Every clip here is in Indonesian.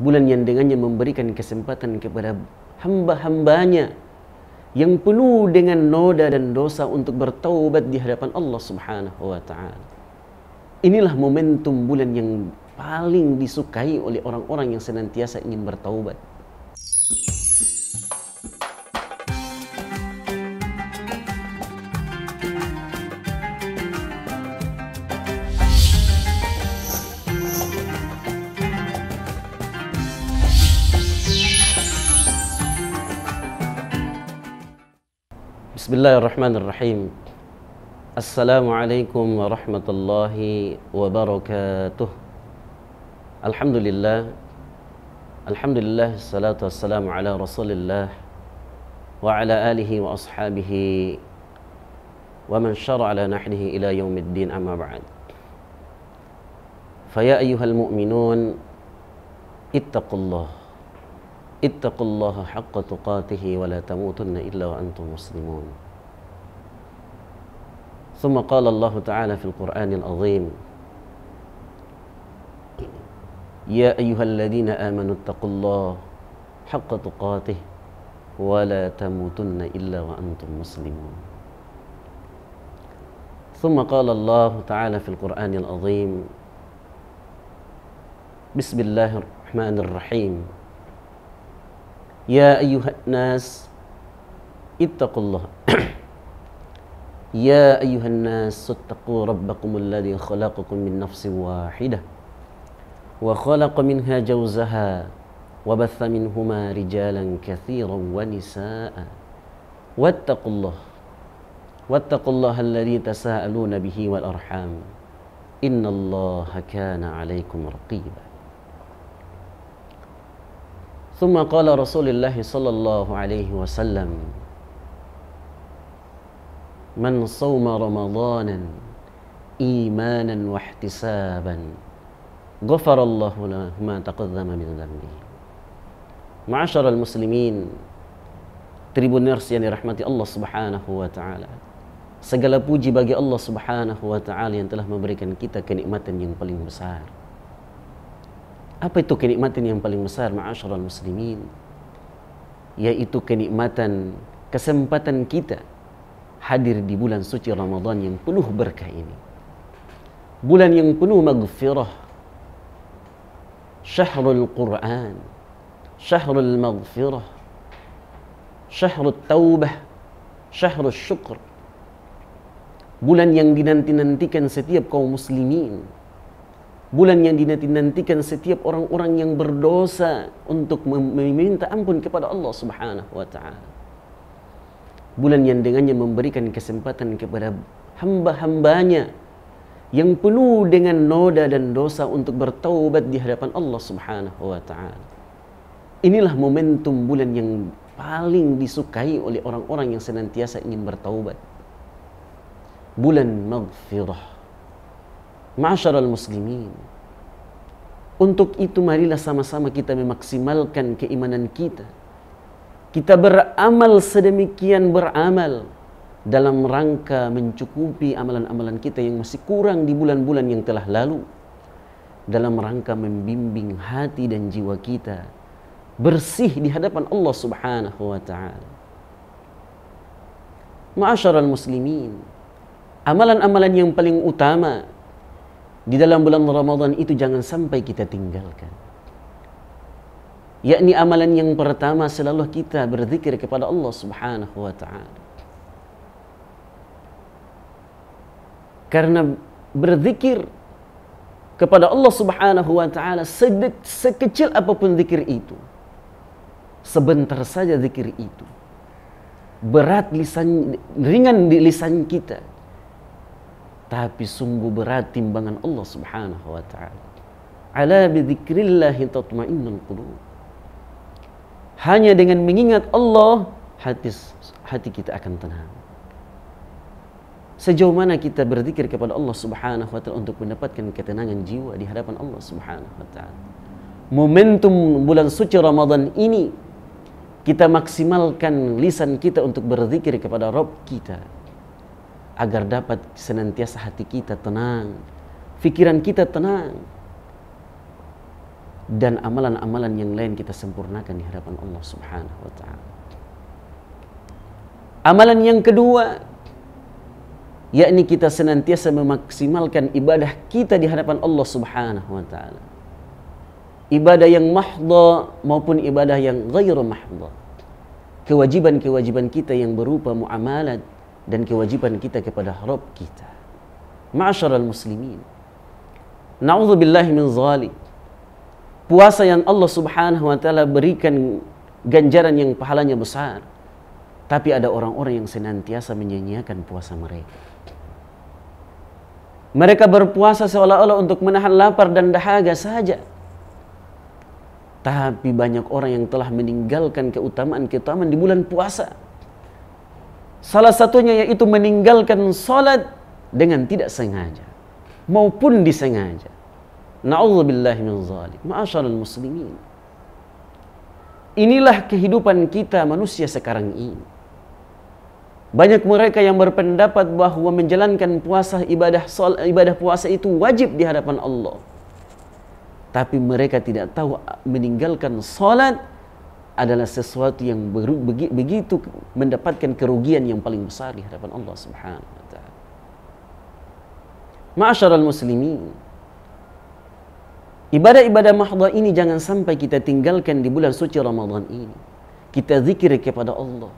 Bulan yang dengannya memberikan kesempatan kepada hamba-hambanya yang penuh dengan noda dan dosa untuk bertaubat di hadapan Allah Subhanahu wa taala. Inilah momentum bulan yang paling disukai oleh orang-orang yang senantiasa ingin bertaubat. بسم الله الرحمن الرحيم السلام عليكم ورحمة الله وبركاته الحمد لله الحمد لله الصلاة والسلام على رسول الله وعلى آله وأصحابه ومن شرع على نحنه إلى يوم الدين أما بعد فيا أيها المؤمنون اتقوا الله اتقوا الله حق تقاته ولا تموتن إلا وأنتم مسلمون ثم قال الله تعالى في القرآن العظيم يا أيها الذين آمنوا اتقوا الله حق تقاته ولا تموتن إلا وأنتم مسلمون ثم قال الله تعالى في القرآن العظيم بسم الله الرحمن الرحيم يا أيها الناس اتقوا الله يا أيها الناس اتقوا ربكم الذي خلقكم من نفس واحدة وخلق منها جوزها وبث منهما رجالا كثيرا ونساء واتقوا الله واتقوا الله الذي تساءلون به والأرحام إن الله كان عليكم رقيبا ثم قال رسول الله صلى الله عليه وسلم man sawma ramadanan imanan wa ihtisaban ghafarallahu lahu ma taqaddama min dhanbihi Ma'asyaral muslimin Tribuners yang dirahmati Allah Subhanahu wa taala Segala puji bagi Allah Subhanahu wa taala yang telah memberikan kita kenikmatan yang paling besar. Apa itu kenikmatan yang paling besar ma'asyiral muslimin? Yaitu kenikmatan kesempatan kita hadir di bulan suci Ramadan yang penuh berkah ini. Bulan yang penuh maghfirah. Syahrul Quran. Syahrul maghfirah. Syahrul taubah. Syahrul syukur. Bulan yang dinanti-nantikan setiap kaum muslimin. Bulan yang dinanti-nantikan setiap orang-orang yang berdosa untuk meminta ampun kepada Allah Subhanahu wa taala bulan yang dengannya memberikan kesempatan kepada hamba-hambanya yang penuh dengan noda dan dosa untuk bertaubat di hadapan Allah Subhanahu wa taala. Inilah momentum bulan yang paling disukai oleh orang-orang yang senantiasa ingin bertaubat. Bulan maghfirah. Ma'asyaral muslimin. Untuk itu marilah sama-sama kita memaksimalkan keimanan kita. Kita beramal sedemikian beramal dalam rangka mencukupi amalan-amalan kita yang masih kurang di bulan-bulan yang telah lalu. Dalam rangka membimbing hati dan jiwa kita bersih di hadapan Allah Subhanahu wa taala. Ma'asyaral muslimin, amalan-amalan yang paling utama di dalam bulan Ramadan itu jangan sampai kita tinggalkan yakni amalan yang pertama selalu kita berzikir kepada Allah Subhanahu wa taala. Karena berzikir kepada Allah Subhanahu wa taala sekecil apapun zikir itu sebentar saja zikir itu berat lisan ringan di lisan kita tapi sungguh berat timbangan Allah Subhanahu wa taala ala bi dzikrillah tatma'innul qulub hanya dengan mengingat Allah, hati hati kita akan tenang. Sejauh mana kita berzikir kepada Allah Subhanahu wa taala untuk mendapatkan ketenangan jiwa di hadapan Allah Subhanahu wa taala. Momentum bulan suci Ramadan ini kita maksimalkan lisan kita untuk berzikir kepada Rabb kita agar dapat senantiasa hati kita tenang, pikiran kita tenang, dan amalan-amalan yang lain kita sempurnakan di hadapan Allah Subhanahu wa taala. Amalan yang kedua yakni kita senantiasa memaksimalkan ibadah kita di hadapan Allah Subhanahu wa taala. Ibadah yang mahdha maupun ibadah yang ghairu mahdha. Kewajiban-kewajiban kita yang berupa muamalat dan kewajiban kita kepada Rabb kita. Ma'asyaral muslimin. Na'udzubillahi min zalim puasa yang Allah Subhanahu wa taala berikan ganjaran yang pahalanya besar. Tapi ada orang-orang yang senantiasa menyanyiakan puasa mereka. Mereka berpuasa seolah-olah untuk menahan lapar dan dahaga saja. Tapi banyak orang yang telah meninggalkan keutamaan-keutamaan di bulan puasa. Salah satunya yaitu meninggalkan sholat dengan tidak sengaja. Maupun disengaja. Na'udzubillah min zalik. Ma'asyarul muslimin. Inilah kehidupan kita manusia sekarang ini. Banyak mereka yang berpendapat bahwa menjalankan puasa ibadah sol, ibadah puasa itu wajib di hadapan Allah. Tapi mereka tidak tahu meninggalkan salat adalah sesuatu yang begitu mendapatkan kerugian yang paling besar di hadapan Allah Subhanahu wa taala. Ma'asyaral muslimin, Ibadah-ibadah mahdha ini jangan sampai kita tinggalkan di bulan suci Ramadan ini. Kita zikir kepada Allah.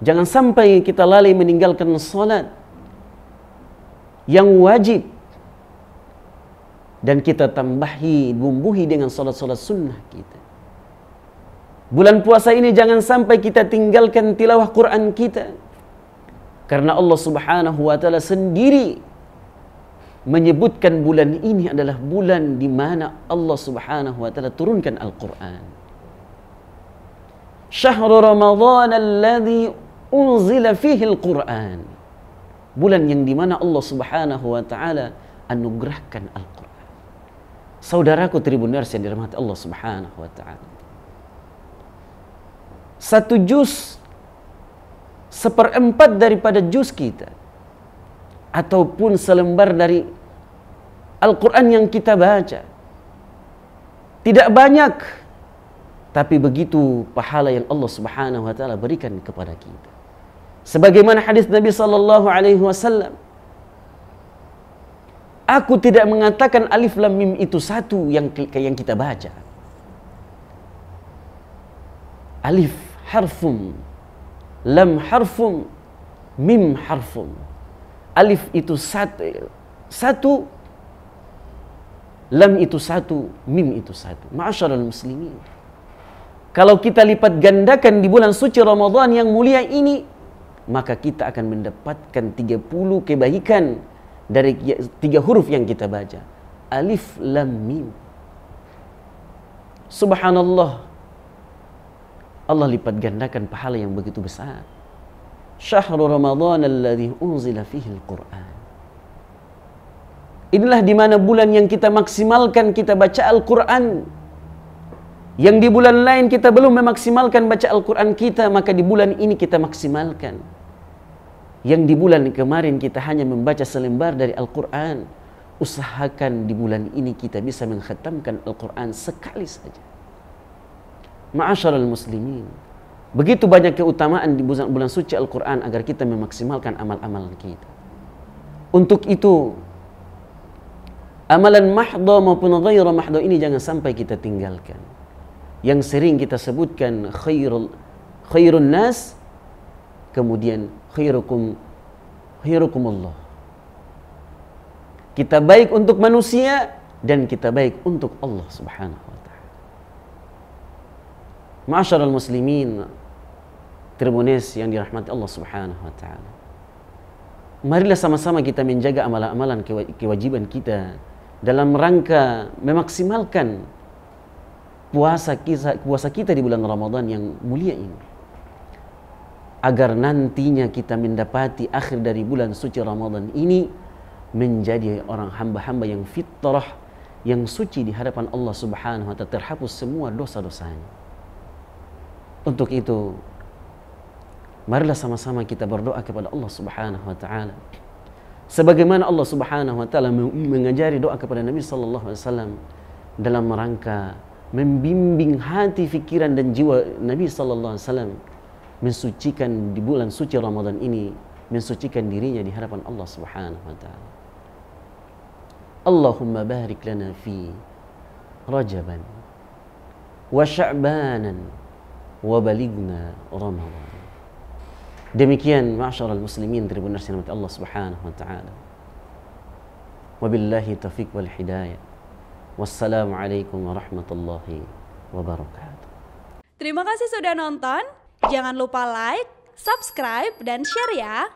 Jangan sampai kita lalai meninggalkan salat yang wajib dan kita tambahi bumbuhi dengan salat-salat sunnah kita. Bulan puasa ini jangan sampai kita tinggalkan tilawah Quran kita. Karena Allah Subhanahu wa taala sendiri menyebutkan bulan ini adalah bulan di mana Allah Subhanahu wa taala turunkan Al-Qur'an. Syahrul Ramadan alladhi unzila fihi Al-Qur'an. Bulan yang di mana Allah Subhanahu wa taala anugerahkan Al-Qur'an. Saudaraku Tribuners yang dirahmati Allah Subhanahu wa taala. Satu juz seperempat daripada juz kita ataupun selembar dari Al-Quran yang kita baca. Tidak banyak, tapi begitu pahala yang Allah Subhanahu wa taala berikan kepada kita. Sebagaimana hadis Nabi sallallahu alaihi wasallam, aku tidak mengatakan alif lam mim itu satu yang yang kita baca. Alif harfum, lam harfum, mim harfum. Alif itu satu, satu Lam itu satu, mim itu satu. Ma'asyarul muslimin. Kalau kita lipat gandakan di bulan suci Ramadan yang mulia ini, maka kita akan mendapatkan 30 kebaikan dari tiga huruf yang kita baca. Alif, lam, mim. Subhanallah. Allah lipat gandakan pahala yang begitu besar. Syahrul Ramadan alladhi unzila fihi al-Quran. Inilah di mana bulan yang kita maksimalkan kita baca Al-Quran. Yang di bulan lain kita belum memaksimalkan baca Al-Quran kita, maka di bulan ini kita maksimalkan. Yang di bulan kemarin kita hanya membaca selembar dari Al-Quran. Usahakan di bulan ini kita bisa menghatamkan Al-Quran sekali saja. Ma'asyaral muslimin. Begitu banyak keutamaan di bulan, bulan suci Al-Quran agar kita memaksimalkan amal-amal kita. Untuk itu, Amalan mahdha maupun ghairu mahdha ini jangan sampai kita tinggalkan. Yang sering kita sebutkan khairul khairun nas kemudian khairukum khairukumullah. Kita baik untuk manusia dan kita baik untuk Allah Subhanahu wa taala. Ma'asyaral muslimin Tribunes yang dirahmati Allah Subhanahu wa taala. Marilah sama-sama kita menjaga amalan-amalan kewajiban kita dalam rangka memaksimalkan puasa kita, puasa kita di bulan Ramadan yang mulia ini agar nantinya kita mendapati akhir dari bulan suci Ramadan ini menjadi orang hamba-hamba yang fitrah yang suci di hadapan Allah Subhanahu wa taala terhapus semua dosa-dosanya. Untuk itu marilah sama-sama kita berdoa kepada Allah Subhanahu wa taala. Sebagaimana Allah Subhanahu wa taala mengajari doa kepada Nabi sallallahu alaihi wasallam dalam rangka membimbing hati, pikiran dan jiwa Nabi sallallahu alaihi wasallam mensucikan di bulan suci Ramadan ini, mensucikan dirinya di hadapan Allah Subhanahu wa taala. Allahumma barik lana fi Rajaban wa Sya'banan wa balighna Ramadan. Demikian masyarul muslimin tribuners yang Allah Subhanahu wa taala. Wabillahi taufiq wal hidayah. Wassalamualaikum warahmatullahi wabarakatuh. Terima kasih sudah nonton. Jangan lupa like, subscribe dan share ya.